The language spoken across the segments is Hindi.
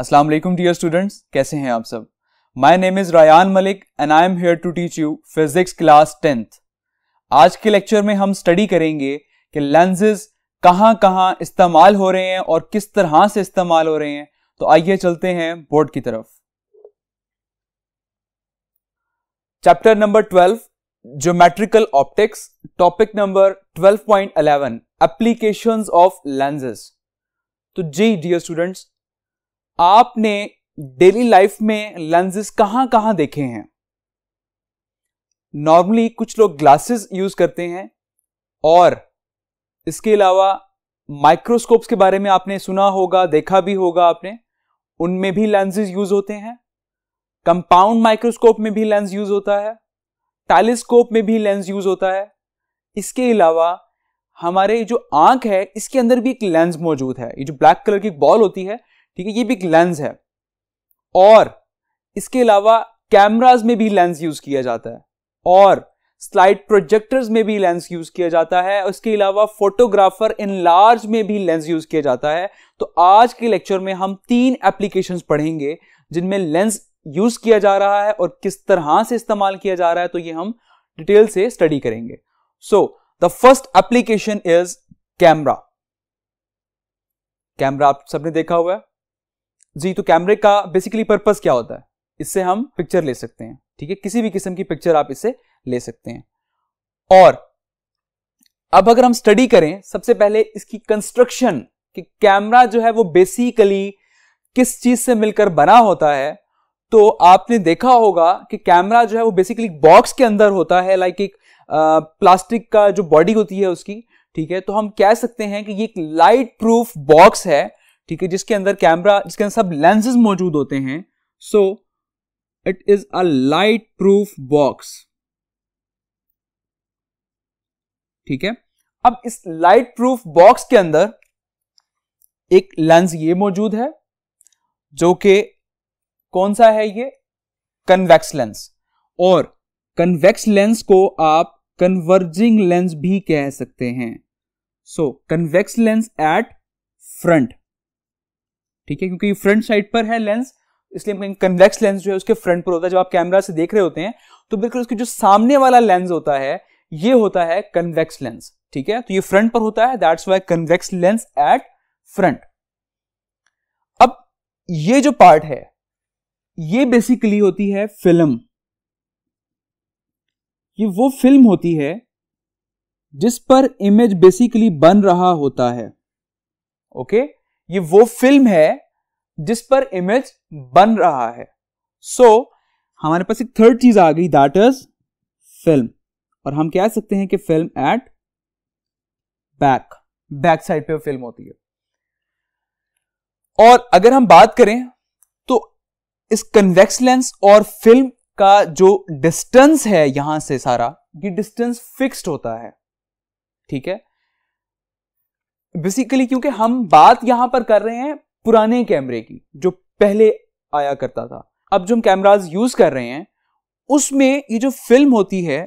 अस्सलाम वालेकुम डियर स्टूडेंट्स कैसे हैं आप सब my name is Rayan Malik and I am here to teach you physics class tenth आज के लेक्चर में हम स्टडी करेंगे कि लेंसेज कहाँ कहाँ इस्तेमाल हो रहे हैं और किस तरह से इस्तेमाल हो रहे हैं तो आइए चलते हैं बोर्ड की तरफ chapter number twelve geometrical optics topic number 12.11 applications of lenses तो जी डियर स्टूडेंट्स आपने डेली लाइफ में लेंसेज कहां कहां देखे हैं नॉर्मली कुछ लोग ग्लासेस यूज करते हैं और इसके अलावा माइक्रोस्कोप्स के बारे में आपने सुना होगा देखा भी होगा आपने उनमें भी लेंसेज यूज होते हैं कंपाउंड माइक्रोस्कोप में भी लेंस यूज होता है टेलीस्कोप में भी लेंस यूज होता है इसके अलावा हमारे जो आंख है इसके अंदर भी एक लेंस मौजूद है ये जो ब्लैक कलर की बॉल होती है ठीक है ये भी एक लेंस है और इसके अलावा कैमराज में भी लेंस यूज किया जाता है और स्लाइड प्रोजेक्टर्स में भी लेंस यूज किया जाता है उसके अलावा फोटोग्राफर इन लार्ज में भी लेंस यूज किया जाता है तो आज के लेक्चर में हम तीन एप्लीकेशंस पढ़ेंगे जिनमें लेंस यूज किया जा रहा है और किस तरह से इस्तेमाल किया जा रहा है तो ये हम डिटेल से स्टडी करेंगे so the first application is camera camera आप सबने देखा हुआ है जी तो कैमरे का बेसिकली पर्पज क्या होता है इससे हम पिक्चर ले सकते हैं ठीक है किसी भी किस्म की पिक्चर आप इससे ले सकते हैं और अब अगर हम स्टडी करें सबसे पहले इसकी कंस्ट्रक्शन कि कैमरा जो है वो बेसिकली किस चीज से मिलकर बना होता है तो आपने देखा होगा कि कैमरा जो है वो बेसिकली बॉक्स के अंदर होता है लाइक एक आ, प्लास्टिक का जो बॉडी होती है उसकी ठीक है तो हम कह सकते हैं कि ये एक लाइट प्रूफ बॉक्स है ठीक है जिसके अंदर कैमरा जिसके अंदर सब लेंसेज मौजूद होते हैं so it is a light proof box ठीक है अब इस लाइट प्रूफ बॉक्स के अंदर एक लेंस ये मौजूद है जो कि कौन सा है ये कन्वेक्स लेंस और कन्वेक्स लेंस को आप कन्वर्जिंग लेंस भी कह सकते हैं so convex lens at front ठीक है क्योंकि फ्रंट साइड पर है लेंस इसलिए हम कन्वेक्स लेंस जो है उसके फ्रंट पर होता है जब आप कैमरा से देख रहे होते हैं तो बिल्कुल उसके जो सामने वाला लेंस होता है ये होता है कन्वेक्स लेंस ठीक है तो ये फ्रंट पर होता है that's why convex lens at front अब ये जो पार्ट है ये बेसिकली होती है फिल्म ये वो फिल्म होती है जिस पर इमेज बेसिकली बन रहा होता है ओके okay? ये वो फिल्म है जिस पर इमेज बन रहा है सो so, हमारे पास एक थर्ड चीज आ गई दैट इज फिल्म और हम कह सकते हैं कि film at back back side पे फिल्म होती है और अगर हम बात करें तो इस कन्वेक्स लेंस और फिल्म का जो डिस्टेंस है यहां से सारा ये डिस्टेंस फिक्स्ड होता है ठीक है बेसिकली क्योंकि हम बात यहां पर कर रहे हैं पुराने कैमरे की जो पहले आया करता था अब जो हम कैमराज यूज कर रहे हैं उसमें ये जो फिल्म होती है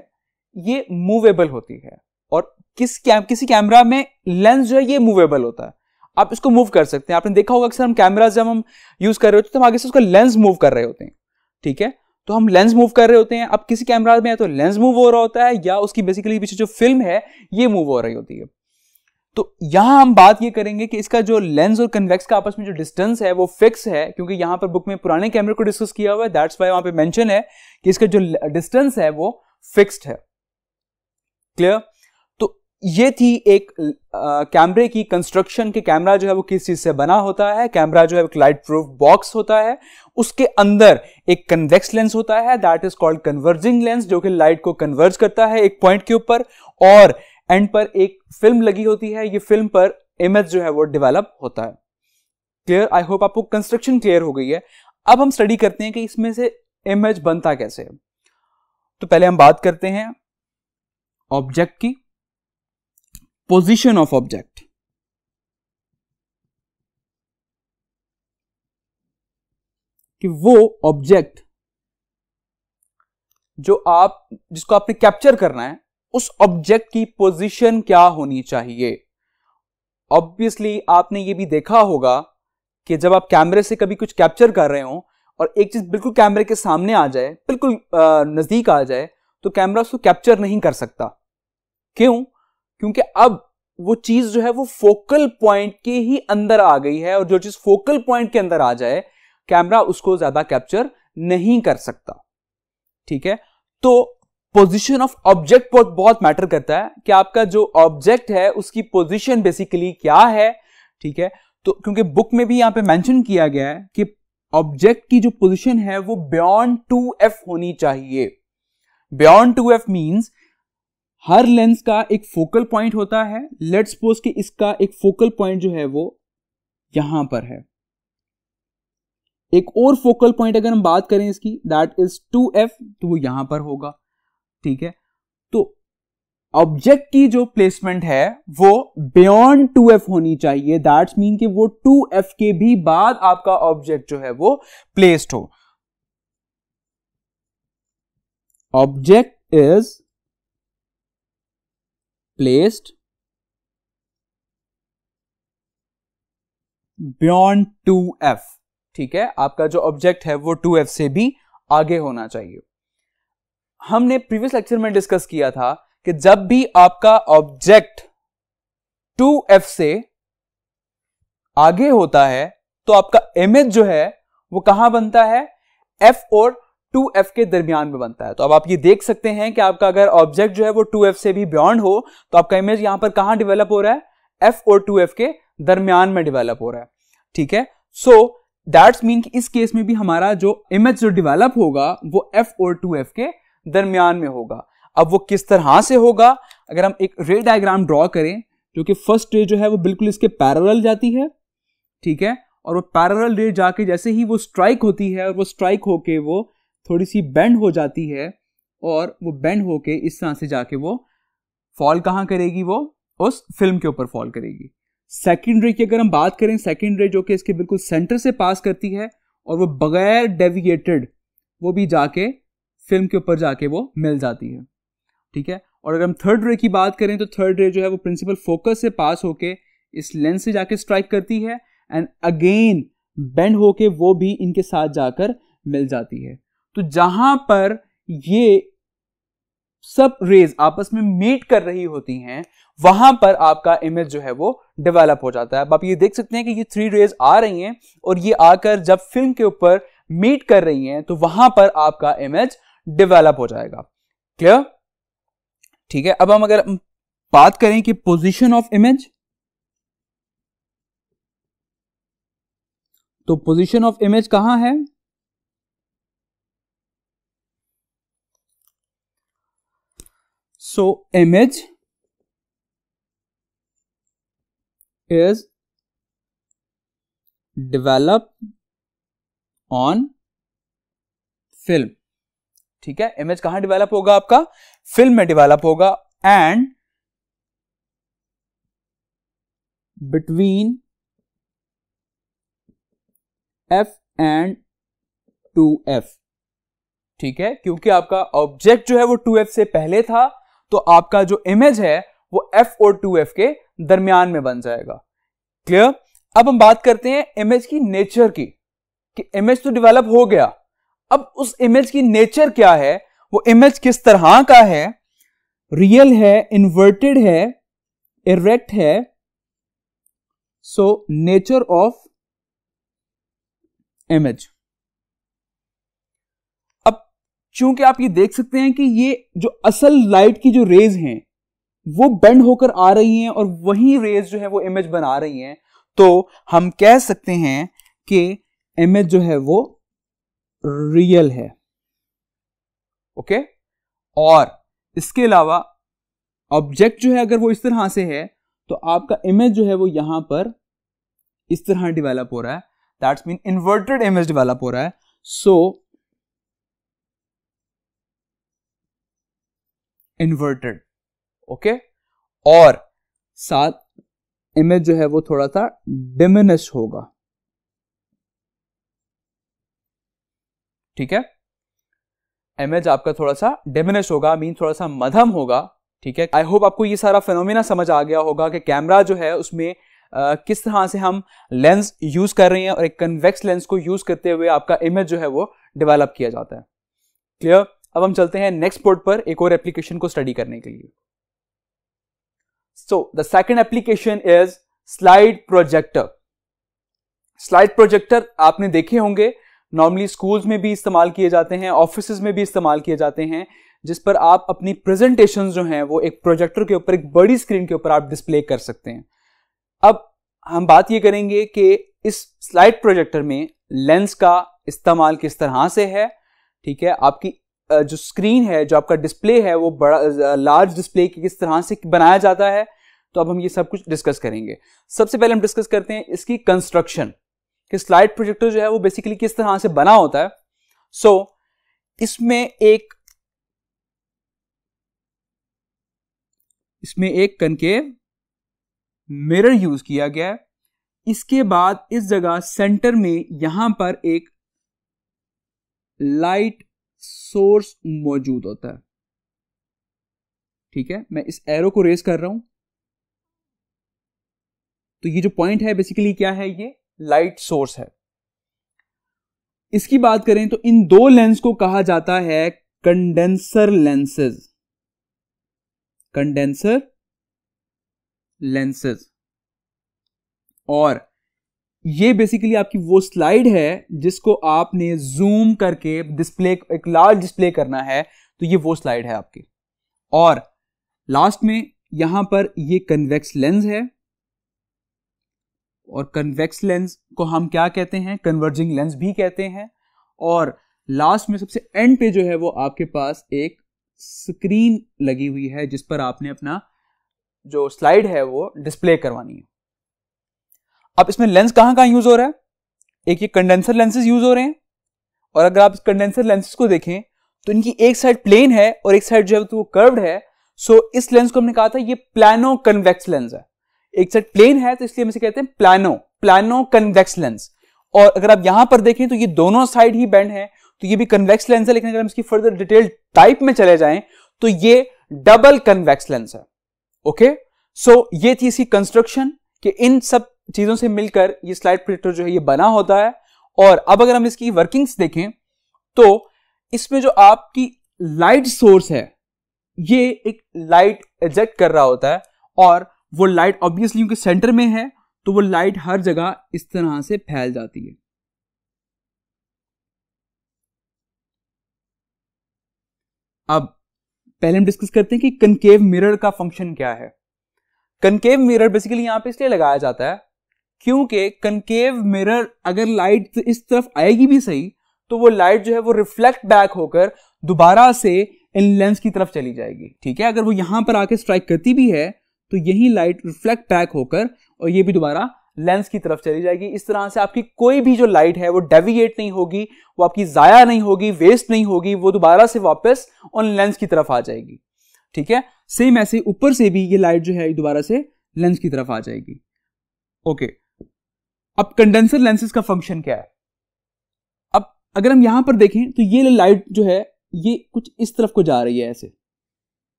ये मूवेबल होती है और किस कैम किसी कैमरा में लेंस जो है ये मूवेबल होता है आप इसको मूव कर सकते हैं आपने देखा होगा अक्सर हम कैमरा जब हम यूज कर रहे होते हैं तो हम आगे से उसका लेंस मूव कर रहे होते हैं ठीक है तो हम लेंस मूव कर रहे होते हैं अब किसी कैमरा में या तो लेंस मूव हो रहा होता है या उसकी बेसिकली पीछे जो फिल्म है ये मूव हो रही होती है तो यहां हम बात ये करेंगे कि इसका जो लेंस और कन्वेक्स का आपस में जो डिस्टेंस है वो फिक्स है क्योंकि यहां पर बुक में पुराने कैमरे को डिस्कस किया हुआ है दैट्स वाई वहां पे मेंशन है कि इसका जो डिस्टेंस है वो फिक्स्ड है क्लियर तो ये थी एक कैमरे की कंस्ट्रक्शन के कैमरा जो है वो किस चीज से बना होता है कैमरा जो है एक लाइट प्रूफ बॉक्स होता है उसके अंदर एक कन्वेक्स लेंस होता है that is called converging lens जो कि लाइट को कन्वर्ज करता है एक पॉइंट के ऊपर और एंड पर एक फिल्म लगी होती है ये फिल्म पर इमेज जो है वो डेवलप होता है क्लियर आई होप आपको कंस्ट्रक्शन क्लियर हो गई है अब हम स्टडी करते हैं कि इसमें से इमेज बनता कैसे है तो पहले हम बात करते हैं ऑब्जेक्ट की पोजिशन ऑफ ऑब्जेक्ट कि वो ऑब्जेक्ट जो आप जिसको आपने कैप्चर करना है उस ऑब्जेक्ट की पोजीशन क्या होनी चाहिए ऑब्वियसली आपने ये भी देखा होगा कि जब आप कैमरे से कभी कुछ कैप्चर कर रहे हो और एक चीज बिल्कुल कैमरे के सामने आ जाए बिल्कुल नजदीक आ जाए तो कैमरा उसको कैप्चर नहीं कर सकता क्यों क्योंकि अब वो चीज जो है वो फोकल पॉइंट के ही अंदर आ गई है और जो चीज फोकल पॉइंट के अंदर आ जाए कैमरा उसको ज्यादा कैप्चर नहीं कर सकता ठीक है तो पोजीशन ऑफ ऑब्जेक्ट बहुत बहुत मैटर करता है कि आपका जो ऑब्जेक्ट है उसकी पोजीशन बेसिकली क्या है ठीक है तो क्योंकि बुक में भी यहां पे मेंशन किया गया है कि ऑब्जेक्ट की जो पोजीशन है वो बियॉन्ड टू एफ होनी चाहिए बियॉन्ड टू एफ मीन्स हर लेंस का एक फोकल पॉइंट होता है लेट सपोज कि इसका एक फोकल पॉइंट जो है वो यहां पर है एक और फोकल पॉइंट अगर हम बात करें इसकी दैट इज टू एफ तो वो यहां पर होगा ठीक है तो ऑब्जेक्ट की जो प्लेसमेंट है वो बियॉन्ड टू एफ होनी चाहिए दैट्स मीन कि वो टू एफ के भी बाद आपका ऑब्जेक्ट जो है वो प्लेस्ड हो object is placed beyond two F ठीक है आपका जो ऑब्जेक्ट है वो टू एफ से भी आगे होना चाहिए हमने प्रीवियस लेक्चर में डिस्कस किया था कि जब भी आपका ऑब्जेक्ट 2f से आगे होता है तो आपका इमेज जो है वो कहां बनता है f और 2f के दरमियान में बनता है तो अब आप ये देख सकते हैं कि आपका अगर ऑब्जेक्ट जो है वो 2f से भी बियॉन्ड हो तो आपका इमेज यहां पर कहां डेवलप हो रहा है f और 2f के दरमियान में डेवलप हो रहा है ठीक है सो दैट्स मीन कि इस केस में भी हमारा जो इमेज जो डिवेलप होगा वो f और 2f के दरमियान में होगा अब वो किस तरह से होगा अगर हम एक रे डायग्राम ड्रॉ करें जो कि फर्स्ट रे जो है वो बिल्कुल इसके पैरल जाती है ठीक है और वो पैरल रे जाके जैसे ही वो स्ट्राइक होती है और वो स्ट्राइक होके वो थोड़ी सी बेंड हो जाती है और वो बेंड होके इस तरह से जाके वो फॉल कहाँ करेगी वो उस फिल्म के ऊपर फॉल करेगी सेकेंड रे की अगर हम बात करें सेकेंड रे जो कि इसके बिल्कुल सेंटर से पास करती है और वो बगैर डेविएटेड वो भी जाके फिल्म के ऊपर जाके वो मिल जाती है ठीक है और अगर हम थर्ड रे की बात करें तो थर्ड रे जो है वो प्रिंसिपल फोकस से पास होके इस लेंस से जाके स्ट्राइक करती है एंड अगेन बेंड होके वो भी इनके साथ जाकर मिल जाती है तो जहां पर ये सब रेज आपस में मीट कर रही होती हैं वहां पर आपका इमेज जो है वो डेवलप हो जाता है अब आप ये देख सकते हैं कि ये थ्री रेज आ रही हैं और ये आकर जब फिल्म के ऊपर मीट कर रही हैं तो वहां पर आपका इमेज डिवेलप हो जाएगा क्लियर ठीक है अब हम अगर बात करें कि पोजीशन ऑफ इमेज तो पोजीशन ऑफ इमेज कहां है so image is develop on film ठीक है इमेज कहां डेवलप होगा आपका फिल्म में डेवलप होगा and between F and two F ठीक है क्योंकि आपका ऑब्जेक्ट जो है वो टू एफ से पहले था तो आपका जो इमेज है वो एफ और टू एफ के दरमियान में बन जाएगा क्लियर अब हम बात करते हैं इमेज की नेचर की कि इमेज तो डेवलप हो गया अब उस इमेज की नेचर क्या है वो इमेज किस तरह का है रियल है इन्वर्टेड है इरेक्ट है सो नेचर ऑफ इमेज अब चूंकि आप ये देख सकते हैं कि ये जो असल लाइट की जो रेज हैं वो बेंड होकर आ रही हैं और वही रेज जो है वो इमेज बना रही हैं तो हम कह सकते हैं कि इमेज जो है वो रियल है ओके okay? और इसके अलावा ऑब्जेक्ट जो है अगर वो इस तरह से है तो आपका इमेज जो है वो यहां पर इस तरह डिवेलप हो रहा है that's mean inverted image develop हो रहा है सो इन्वर्टेड ओके और साथ इमेज जो है वो थोड़ा सा डिमिनिश होगा ठीक है एमएज आपका थोड़ा सा डेमिनिश होगा मीन थोड़ा सा मधम होगा ठीक है आई होप आपको ये सारा फिनोमिना समझ आ गया होगा कि कैमरा जो है उसमें आ, किस तरह से हम लेंस यूज कर रहे हैं और एक कन्वेक्स लेंस को यूज करते हुए आपका इमेज जो है वो डेवलप किया जाता है क्लियर अब हम चलते हैं नेक्स्ट पोर्ट पर एक और एप्लीकेशन को स्टडी करने के लिए so the second application is slide projector slide projector आपने देखे होंगे नॉर्मली स्कूल्स में भी इस्तेमाल किए जाते हैं ऑफिस में भी इस्तेमाल किए जाते हैं जिस पर आप अपनी प्रेजेंटेशन जो हैं वो एक प्रोजेक्टर के ऊपर एक बड़ी स्क्रीन के ऊपर आप डिस्प्ले कर सकते हैं अब हम बात ये करेंगे कि इस स्लाइड प्रोजेक्टर में लेंस का इस्तेमाल किस तरह से है ठीक है आपकी जो स्क्रीन है जो आपका डिस्प्ले है वो बड़ा लार्ज डिस्प्ले किस तरह से बनाया जाता है तो अब हम ये सब कुछ डिस्कस करेंगे सबसे पहले हम डिस्कस करते हैं इसकी कंस्ट्रक्शन कि स्लाइड प्रोजेक्टर जो है वो बेसिकली किस तरह से बना होता है सो so, इसमें एक इसमें एक कनकेव मिरर यूज किया गया है इसके बाद इस जगह सेंटर में यहां पर एक लाइट सोर्स मौजूद होता है ठीक है मैं इस एरो को रेस कर रहा हूं तो ये जो पॉइंट है बेसिकली क्या है ये लाइट सोर्स है इसकी बात करें तो इन दो लेंस को कहा जाता है कंडेंसर लेंसेज कंडेंसर लेंसेज और ये बेसिकली आपकी वो स्लाइड है जिसको आपने जूम करके डिस्प्ले एक लार्ज डिस्प्ले करना है तो ये वो स्लाइड है आपकी और लास्ट में यहां पर ये कन्वेक्स लेंस है और कन्वेक्स लेंस को हम क्या कहते हैं कन्वर्जिंग लेंस भी कहते हैं और लास्ट में सबसे एंड पे जो है वो आपके पास एक स्क्रीन लगी हुई है जिस पर आपने अपना जो स्लाइड है वो डिस्प्ले करवानी है अब इसमें लेंस कहाँ कहाँ यूज हो रहा है एक ये कंडेंसर लेंसेज यूज हो रहे हैं और अगर आप इस कंडेंसर लेंसेज को देखें तो इनकी एक साइड प्लेन है और एक साइड जो है तो वो कर्व्ड है सो इस लेंस को हमने कहा था ये प्लानो कन्वेक्स लेंस है एक साइड प्लेन है तो इसलिए हम इसे कहते हैं प्लानो प्लानो कन्वेक्स लेंस और अगर आप यहां पर देखें तो ये दोनों साइड ही बैंड है तो ये भी कन्वेक्स लेंस है लेकिन अगर हम इसकी फर्दर डिटेल टाइप में चले जाएं तो ये डबल कन्वेक्स लेंस है ओके सो ये थी इसकी कंस्ट्रक्शन कि इन सब चीजों से मिलकर ये स्लाइड प्रिंटर जो है ये बना होता है और अब अगर हम इसकी वर्किंग्स देखें तो इसमें जो आपकी लाइट सोर्स है ये एक लाइट एजेक्ट कर रहा होता है और वो लाइट ऑब्वियसली उनके सेंटर में है तो वो लाइट हर जगह इस तरह से फैल जाती है अब पहले हम डिस्कस करते हैं कि कनकेव मिरर का फंक्शन क्या है कनकेव मिरर बेसिकली यहां पे इसलिए लगाया जाता है क्योंकि कनकेव मिरर अगर लाइट इस तरफ आएगी भी सही तो वो लाइट जो है वो रिफ्लेक्ट बैक होकर दोबारा से इन लेंस की तरफ चली जाएगी ठीक है अगर वो यहां पर आके स्ट्राइक करती भी है तो यही लाइट रिफ्लेक्ट बैक होकर और ये भी दोबारा लेंस की तरफ चली जाएगी इस तरह से आपकी कोई भी जो लाइट है वो डेविएट नहीं होगी वो आपकी ज़ाया नहीं होगी वेस्ट नहीं होगी वो दोबारा से वापस उन लेंस की तरफ आ जाएगी ठीक है सेम ऐसे ऊपर से भी ये लाइट जो है दोबारा से लेंस की तरफ आ जाएगी ओके अब कंडेंसर लेंसेज का फंक्शन क्या है अब अगर हम यहां पर देखें तो ये लाइट जो है ये कुछ इस तरफ को जा रही है ऐसे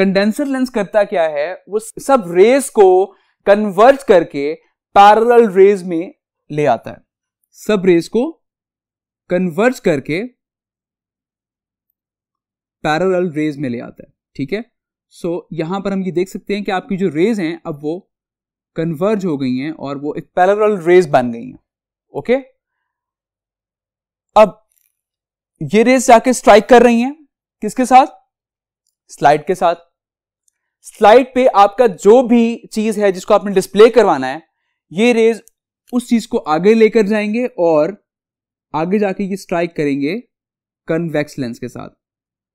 कंडेंसर लेंस करता क्या है वो सब रेज को कन्वर्ट करके पैरल रेज में ले आता है सब रेज को कन्वर्ट करके पैरल रेज में ले आता है ठीक है सो so, यहां पर हम ये देख सकते हैं कि आपकी जो रेज हैं अब वो कन्वर्ज हो गई हैं और वो एक पैरल रेज बन गई हैं ओके अब ये रेज जाके स्ट्राइक कर रही हैं किसके साथ स्लाइड के साथ स्लाइड पे आपका जो भी चीज है जिसको आपने डिस्प्ले करवाना है ये रेज उस चीज को आगे लेकर जाएंगे और आगे जाके ये स्ट्राइक करेंगे कन्वेक्स लेंस के साथ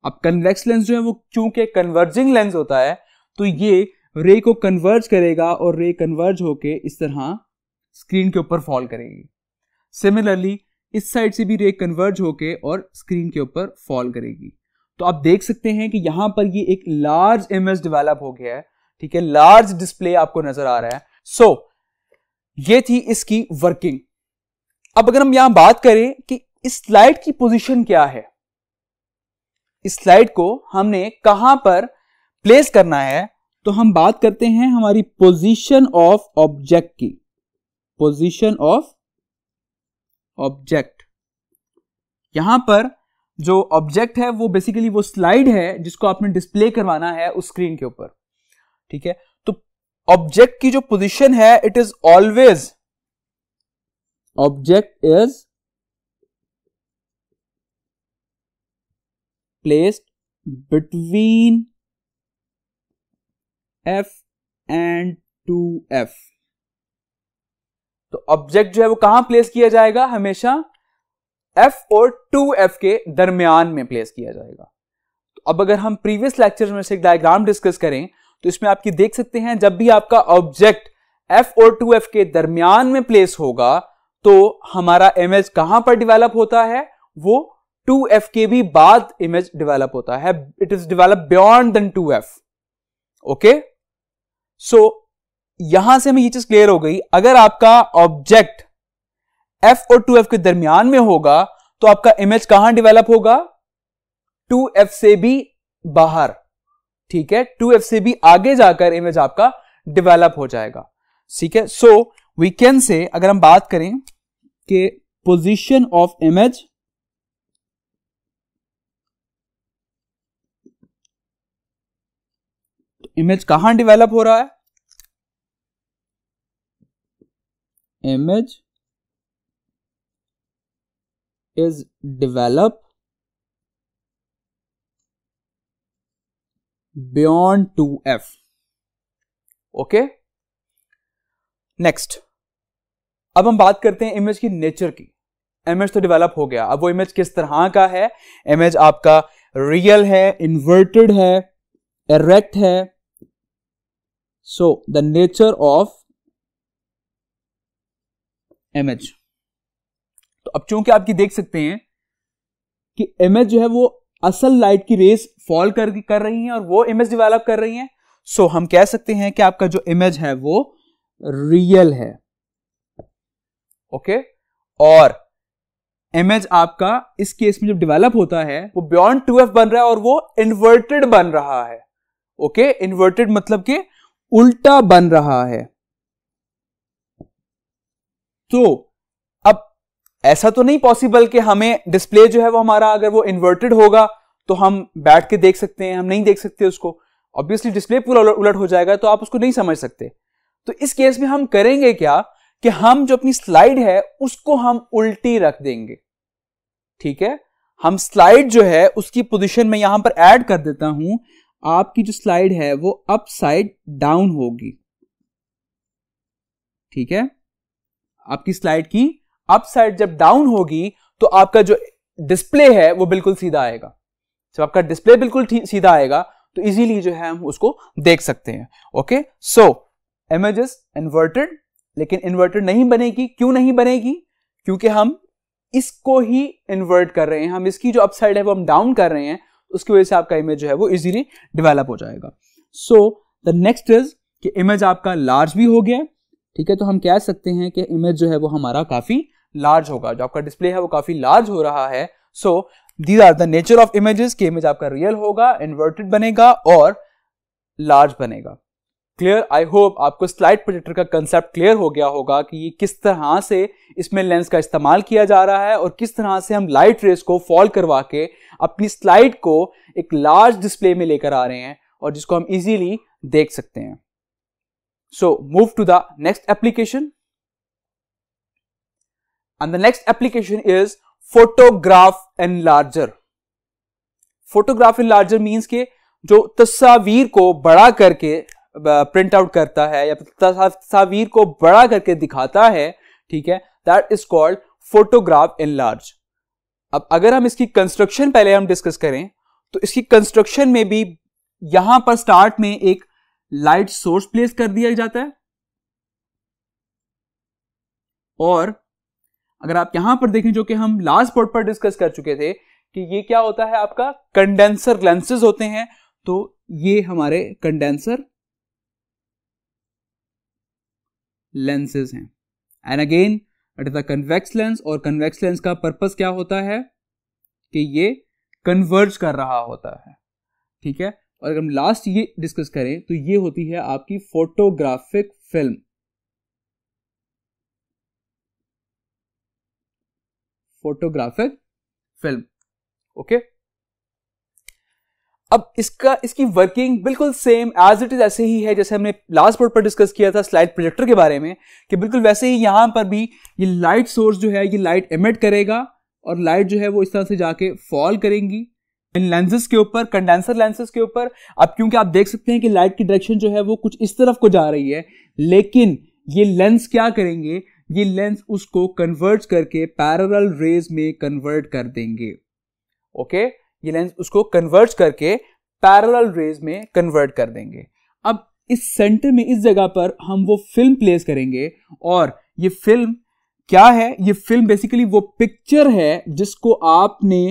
अब कन्वेक्स लेंस जो है वो क्योंकि कन्वर्जिंग लेंस होता है तो ये रे को कन्वर्ज करेगा और रे कन्वर्ज होके इस तरह स्क्रीन के ऊपर फॉल करेगी सिमिलरली इस साइड से भी रे कन्वर्ज होके और स्क्रीन के ऊपर फॉल करेगी तो आप देख सकते हैं कि यहां पर ये एक लार्ज इमेज डेवलप हो गया है ठीक है लार्ज डिस्प्ले आपको नजर आ रहा है सो so, ये थी इसकी वर्किंग अब अगर हम यहां बात करें कि इस स्लाइड की पोजीशन क्या है इस स्लाइड को हमने कहां पर प्लेस करना है तो हम बात करते हैं हमारी पोजीशन ऑफ ऑब्जेक्ट की पोजीशन ऑफ ऑब्जेक्ट यहां पर जो ऑब्जेक्ट है वो बेसिकली वो स्लाइड है जिसको आपने डिस्प्ले करवाना है उस स्क्रीन के ऊपर ठीक है तो ऑब्जेक्ट की जो पोजीशन है it is always object is placed between F and two F तो ऑब्जेक्ट जो है वो कहां प्लेस किया जाएगा हमेशा एफ और टू एफ के दरमियान में प्लेस किया जाएगा तो अब अगर हम प्रीवियस लेक्चर में से एक डायग्राम डिस्कस करें तो इसमें आपकी देख सकते हैं जब भी आपका ऑब्जेक्ट एफ और टू एफ के दरमियान में प्लेस होगा तो हमारा इमेज कहां पर डिवेलप होता है वो टू एफ के भी बाद इमेज डिवेलप होता है it is develop beyond then two F okay so यहां से हमें ये चीज क्लियर हो गई अगर आपका ऑब्जेक्ट एफ और टू एफ के दरमियान में होगा तो आपका इमेज कहां डेवलप होगा टू एफ से भी बाहर ठीक है टू एफ से भी आगे जाकर इमेज आपका डेवलप हो जाएगा ठीक है सो वी कैन से अगर हम बात करें कि पोजीशन ऑफ इमेज इमेज कहां डेवलप हो रहा है image is develop beyond 2f okay next अब हम बात करते हैं इमेज की नेचर की इमेज तो डेवलप हो गया अब वो इमेज किस तरह का है इमेज आपका रियल है इन्वर्टेड है एरेक्ट है so the nature of image अब चूंकि आपकी देख सकते हैं कि इमेज जो है वो असल लाइट की रेस फॉल कर कर रही है और वो इमेज डिवेलप कर रही है सो हम कह सकते हैं कि आपका जो इमेज है वो रियल है ओके okay? और इमेज आपका इस केस में जब डिवेलप होता है वो बियॉन्ड एफ बन रहा है और वो इन्वर्टेड बन रहा है ओके okay? इन्वर्टेड मतलब के उल्टा बन रहा है तो ऐसा तो नहीं पॉसिबल कि हमें डिस्प्ले जो है वो हमारा अगर वो इन्वर्टेड होगा तो हम बैठ के देख सकते हैं हम नहीं देख सकते उसको ऑब्वियसली डिस्प्ले पूरा उलट हो जाएगा तो आप उसको नहीं समझ सकते तो इस केस में हम करेंगे क्या कि हम जो अपनी स्लाइड है उसको हम उल्टी रख देंगे ठीक है हम स्लाइड जो है उसकी पोजिशन में यहां पर एड कर देता हूं आपकी जो स्लाइड है वो अप साइड डाउन होगी ठीक है आपकी स्लाइड की अप साइड जब डाउन होगी तो आपका जो डिस्प्ले है वो बिल्कुल सीधा आएगा जब आपका डिस्प्ले बिल्कुल सीधा आएगा तो इजीली जो है हम उसको देख सकते हैं ओके सो इमेजेस इन्वर्टेड लेकिन इन्वर्टेड नहीं बनेगी क्यों नहीं बनेगी क्योंकि हम इसको ही इन्वर्ट कर रहे हैं हम इसकी जो अपसाइड है वो हम डाउन कर रहे हैं उसकी वजह से आपका इमेज जो है वो इजीली डेवलप हो जाएगा सो द नेक्स्ट इज कि इमेज आपका लार्ज भी हो गया ठीक है तो हम कह सकते हैं कि इमेज जो है वो हमारा काफी लार्ज होगा जो आपका डिस्प्ले है वो काफी लार्ज हो रहा है so these are the nature of images के इमेज आपका रियल होगा इन्वर्टेड बनेगा और लार्ज बनेगा क्लियर आई होप आपको स्लाइड प्रोजेक्टर का कंसेप्ट क्लियर हो गया होगा कि ये किस तरह से इसमें लेंस का इस्तेमाल किया जा रहा है और किस तरह से हम लाइट रेस को फॉल करवा के अपनी स्लाइड को एक लार्ज डिस्प्ले में लेकर आ रहे हैं और जिसको हम इजीली देख सकते हैं so move to the next application And the next application is photograph enlarger. Photograph enlarger means के जो तस्वीर को बड़ा करके प्रिंट आउट करता है या तस्वीर को बड़ा करके दिखाता है ठीक है that is called photograph enlarge अब अगर हम इसकी कंस्ट्रक्शन पहले हम डिस्कस करें तो इसकी कंस्ट्रक्शन में भी यहां पर स्टार्ट में एक लाइट सोर्स प्लेस कर दिया जाता है और अगर आप यहां पर देखें जो कि हम लास्ट पॉइंट पर डिस्कस कर चुके थे कि ये क्या होता है आपका कंडेंसर लेंसेज होते हैं तो ये हमारे कंडेंसर लेंसेज हैं and again it is a convex lens और कन्वेक्स लेंस का पर्पस क्या होता है कि ये कन्वर्ज कर रहा होता है ठीक है और अगर हम लास्ट ये डिस्कस करें तो ये होती है आपकी photographic film photographic film okay अब इसका इसकी वर्किंग बिल्कुल सेम एज इट इज ऐसे ही है जैसे हमने लास्ट बोर्ड पर डिस्कस किया था स्लाइड प्रोजेक्टर के बारे में कि बिल्कुल वैसे ही यहां पर भी ये लाइट सोर्स जो है ये लाइट एमिट करेगा और लाइट जो है वो इस तरह से जाके फॉल करेंगी इन लेंसेज के ऊपर कंडेंसर लेंसेज के ऊपर अब क्योंकि आप देख सकते हैं कि लाइट की डायरेक्शन जो है वो कुछ इस तरफ को जा रही है लेकिन ये लेंस क्या करेंगे ये लेंस उसको कन्वर्ट करके पैरल रेज में कन्वर्ट कर देंगे ओके ये लेंस उसको कन्वर्ट करके पैरल रेज में कन्वर्ट कर देंगे अब इस सेंटर में इस जगह पर हम वो फिल्म प्लेस करेंगे और ये फिल्म क्या है ये फिल्म बेसिकली वो पिक्चर है जिसको आपने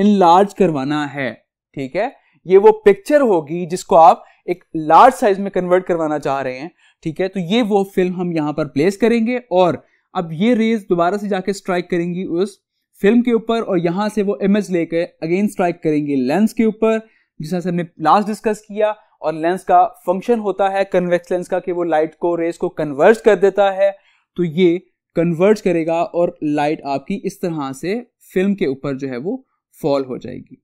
इनलार्ज करवाना है ठीक है ये वो पिक्चर होगी जिसको आप एक लार्ज साइज में कन्वर्ट करवाना चाह रहे हैं ठीक है तो ये वो फिल्म हम यहाँ पर प्लेस करेंगे और अब ये रेज दोबारा से जाके स्ट्राइक करेंगी उस फिल्म के ऊपर और यहाँ से वो इमेज लेकर अगेन स्ट्राइक करेंगे लेंस के ऊपर जिसमें से हमने लास्ट डिस्कस किया और लेंस का फंक्शन होता है कन्वेक्स लेंस का कि वो लाइट को रेज को कन्वर्ज कर देता है तो ये कन्वर्ज करेगा और लाइट आपकी इस तरह से फिल्म के ऊपर जो है वो फॉल हो जाएगी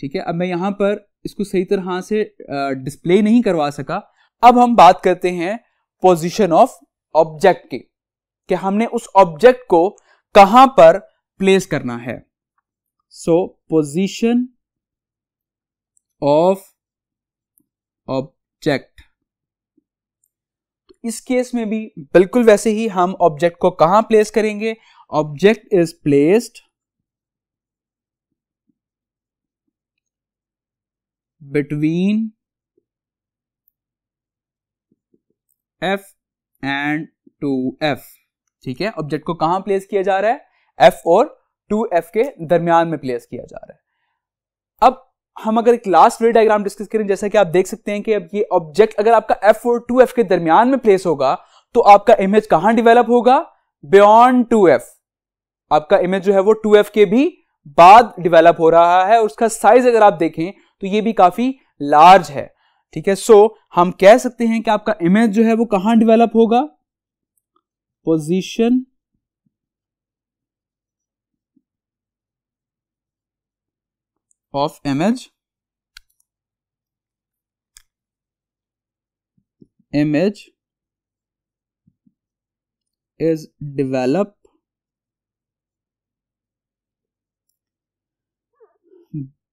ठीक है अब मैं यहाँ पर इसको सही तरह से डिस्प्ले नहीं करवा सका अब हम बात करते हैं पोजीशन ऑफ ऑब्जेक्ट की कि हमने उस ऑब्जेक्ट को कहां पर प्लेस करना है सो पोजीशन ऑफ ऑब्जेक्ट इस केस में भी बिल्कुल वैसे ही हम ऑब्जेक्ट को कहां प्लेस करेंगे object is placed between F and two F ठीक है ऑब्जेक्ट को कहां प्लेस किया जा रहा है एफ और टू एफ के दरमियान में प्लेस किया जा रहा है अब हम अगर एक लास्ट वे डायग्राम डिस्कस करें जैसा कि आप देख सकते हैं कि अब ये ऑब्जेक्ट अगर आपका एफ और टू एफ के दरमियान में प्लेस होगा तो आपका इमेज कहां डिवेलप होगा बियॉन्ड टू एफ आपका इमेज जो है वो टू एफ के भी बाद डिवेलप हो रहा है उसका साइज अगर आप देखें तो ये भी काफी लार्ज है ठीक है सो हम कह सकते हैं कि आपका इमेज जो है वो कहां डेवलप होगा position of image image is develop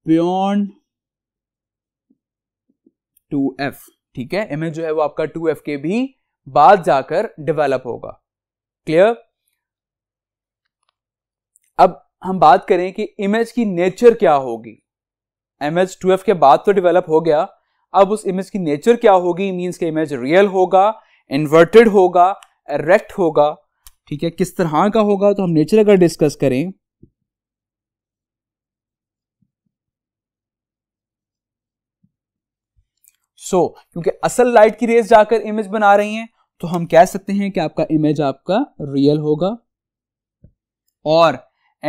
beyond two F ठीक है इमेज जो है वो आपका टू एफ के भी बाद जाकर डेवलप होगा क्लियर अब हम बात करें कि इमेज की नेचर क्या होगी एम टू एफ के बाद तो डेवलप हो गया अब उस इमेज की नेचर क्या होगी मीन्स के इमेज रियल होगा इन्वर्टेड होगा रेक्ट होगा ठीक है किस तरह का होगा तो हम नेचर अगर डिस्कस करें सो so, क्योंकि असल लाइट की रेस जाकर इमेज बना रही हैं तो हम कह सकते हैं कि आपका इमेज आपका रियल होगा और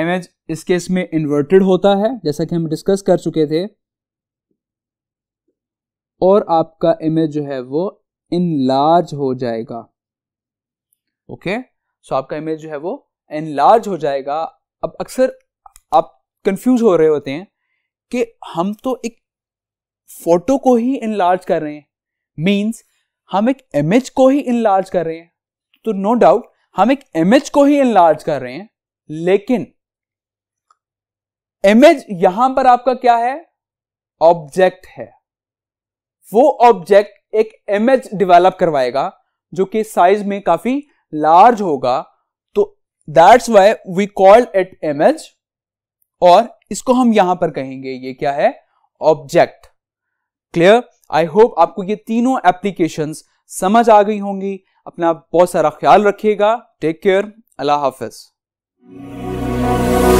इमेज इस केस में इन्वर्टेड होता है जैसा कि हम डिस्कस कर चुके थे और आपका इमेज जो है वो इनलार्ज हो जाएगा ओके okay? सो so, आपका इमेज जो है वो एनलार्ज हो जाएगा अब अक्सर आप कंफ्यूज हो रहे होते हैं कि हम तो एक फोटो को ही इनलार्ज कर रहे हैं मीन्स हम एक इमेज को ही इनलार्ज कर रहे हैं तो नो no डाउट हम एक इमेज को ही इनलार्ज कर रहे हैं लेकिन इमेज यहां पर आपका क्या है ऑब्जेक्ट है वो ऑब्जेक्ट एक इमेज डेवलप करवाएगा जो कि साइज में काफी लार्ज होगा तो that's why we called it image और इसको हम यहां पर कहेंगे ये क्या है ऑब्जेक्ट क्लियर आई होप आपको ये तीनों एप्लीकेशन समझ आ गई होंगी अपना बहुत सारा ख्याल रखिएगा टेक केयर अल्लाह हाफिज